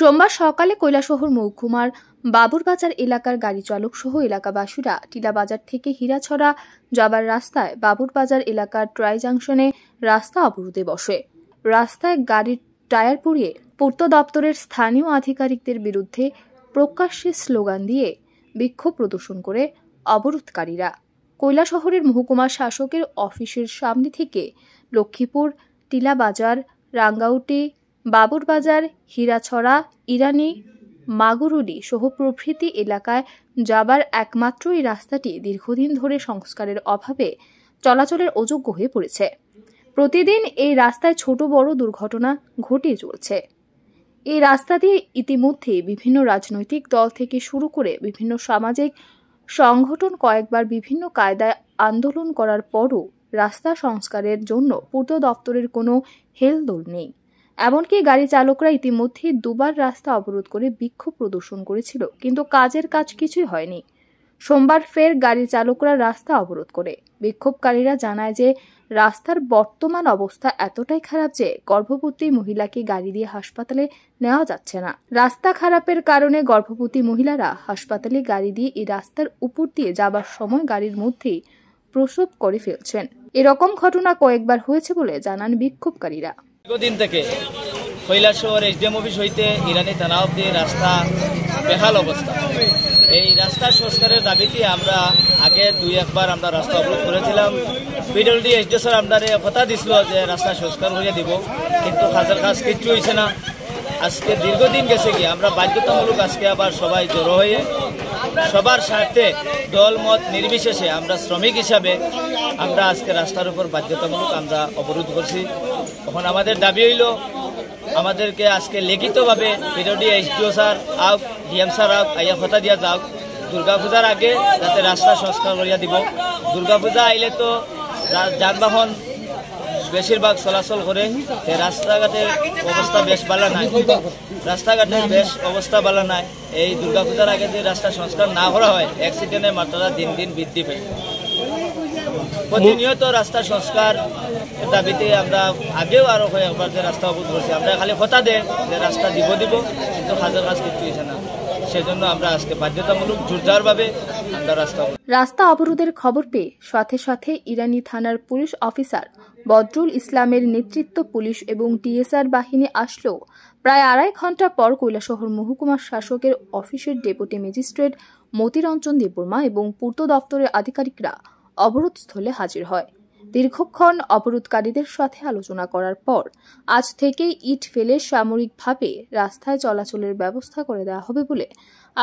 সোমবার সকালে কৈলাসহর মহকুমার বাবুরবাজার এলাকার গাড়ি চালক সহ এলাকাবাসীরা টিলাবাজার থেকে হীরাছড়া যাবার রাস্তায় বাবুরবাজার এলাকার ট্রাই জাংশনে রাস্তা অবরোধে বসে রাস্তায় গাড়ির টায়ার পুড়িয়ে পূর্ত দপ্তরের স্থানীয় আধিকারিকদের বিরুদ্ধে প্রকাশ্যে স্লোগান দিয়ে বিক্ষোভ প্রদর্শন করে অবরোধকারীরা শহরের মহকুমা শাসকের অফিসের সামনে থেকে লক্ষ্মীপুর টিলাবাজার রাঙ্গাউটি বাবুরবাজার হীরাছড়া ইরানি মাগুরুলি সহ প্রভৃতি এলাকায় যাবার একমাত্র এই রাস্তাটি দীর্ঘদিন ধরে সংস্কারের অভাবে চলাচলের অযোগ্য হয়ে পড়েছে প্রতিদিন এই রাস্তায় ছোট বড় দুর্ঘটনা ঘটে চলছে এই রাস্তা দিয়ে ইতিমধ্যে বিভিন্ন রাজনৈতিক দল থেকে শুরু করে বিভিন্ন সামাজিক সংগঠন কয়েকবার বিভিন্ন কায়দায় আন্দোলন করার পরও রাস্তা সংস্কারের জন্য পূর্ত দপ্তরের কোনো হেলদোল নেই এমনকি গাড়ি চালকরা ইতিমধ্যে দুবার রাস্তা অবরোধ করে বিক্ষোভ প্রদর্শন করেছিল কিন্তু কাজের কাজ কিছুই হয়নি সোমবার ফের গাড়ি চালকরা রাস্তা অবরোধ করে বিক্ষোভকারীরা জানায় যে রাস্তার বর্তমান অবস্থা এতটাই খারাপ যে গর্ভবতী মহিলাকে গাড়ি দিয়ে হাসপাতালে নেওয়া যাচ্ছে না রাস্তা খারাপের কারণে গর্ভবতী মহিলারা হাসপাতালে গাড়ি দিয়ে এই রাস্তার উপর দিয়ে যাবার সময় গাড়ির মধ্যেই প্রসব করে ফেলছেন এরকম ঘটনা কয়েকবার হয়েছে বলে জানান বিক্ষোভকারীরা দীর্ঘদিন থেকে কৈলাসহর এসডিএম অফিস হইতে ইরানি থানা অব্দি রাস্তা বেহাল অবস্থা এই রাস্তা সংস্কারের দাবিতে আমরা আগে দুই একবার আমরা রাস্তা অবরোধ করেছিলাম পিডব্লিউডি ডি স্যার আপনারে কথা দিছিল যে রাস্তা সংস্কার হয়ে দিব কিন্তু হাজার কাজ কিচ্ছু হয়েছে না আজকে দীর্ঘদিন গেছে কি আমরা বাধ্যতামূলক আজকে আবার সবাই জড়ো হয়ে সবার স্বার্থে দলমত নির্বিশেষে আমরা শ্রমিক হিসাবে আমরা আজকে রাস্তার উপর বাধ্যতামূলক আমরা অবরোধ করছি তখন আমাদের দাবি হইল আমাদেরকে আজকে লিখিতভাবে পিরিয়ডি এসডিও স্যার আউক ডিএম স্যার আউক আইয়া ফতা দিয়া যাওক দুর্গাপূজার আগে যাতে রাস্তা সংস্কার করিয়া দিব দুর্গাপূজা আইলে তো যানবাহন বেশিরভাগ চলাচল করে রাস্তাঘাটের অবস্থা বেশ ভালো নাই রাস্তাঘাটের বেশ অবস্থা ভালো নাই এই দুর্গাপূজার আগে যদি রাস্তা সংস্কার না করা হয় অ্যাক্সিডেন্টের মাত্রা দিন দিন বৃদ্ধি পায় প্রতিনিয়ত রাস্তা সংস্কার দাবিতে আমরা আগেও আরো হয়ে একবার যে রাস্তা অবরোধ করছি আমরা খালি হতা দেয় যে রাস্তা দিব দিব কিন্তু হাজার কাজ কিছু না সেজন্য আমরা আজকে বাধ্যতামূলক জোরদারভাবে রাস্তা অবরোধের খবর পেয়ে সাথে সাথে ইরানি থানার পুলিশ অফিসার বদরুল ইসলামের নেতৃত্ব পুলিশ এবং ডিএসআর বাহিনী আসলেও প্রায় আড়াই ঘন্টা পর কৈলাসহর মহকুমার শাসকের অফিসের ডেপুটি ম্যাজিস্ট্রেট মতিরঞ্জন দেববর্মা এবং পূর্ত দপ্তরের আধিকারিকরা অবরোধস্থলে হাজির হয় দীর্ঘক্ষণ অবরোধকারীদের সাথে আলোচনা করার পর আজ থেকে ইট ফেলে সামরিকভাবে রাস্তায় চলাচলের ব্যবস্থা করে দেওয়া হবে বলে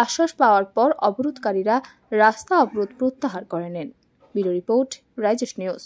আশ্বাস পাওয়ার পর অবরোধকারীরা রাস্তা অবরোধ প্রত্যাহার করে নেন ব্যুরো রিপোর্ট রাইজেশ নিউজ